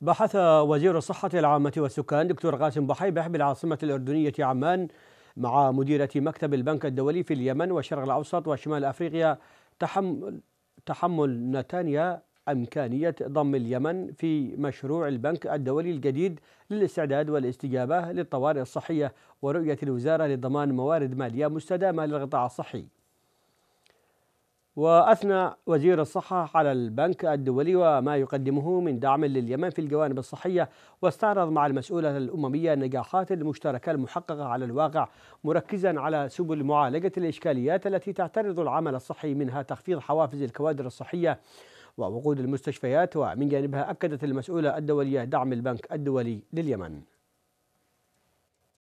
بحث وزير الصحة العامة والسكان دكتور قاسم بحيبح بالعاصمة الأردنية عمان مع مديرة مكتب البنك الدولي في اليمن والشرق الأوسط وشمال أفريقيا تحمل تحمل نتانيا إمكانية ضم اليمن في مشروع البنك الدولي الجديد للاستعداد والاستجابة للطوارئ الصحية ورؤية الوزارة لضمان موارد مالية مستدامة للقطاع الصحي وأثنى وزير الصحة على البنك الدولي وما يقدمه من دعم لليمن في الجوانب الصحية واستعرض مع المسؤولة الأممية النجاحات المشتركة المحققة على الواقع مركزا على سبل معالجة الإشكاليات التي تعترض العمل الصحي منها تخفيض حوافز الكوادر الصحية ووقود المستشفيات ومن جانبها أكدت المسؤولة الدولية دعم البنك الدولي لليمن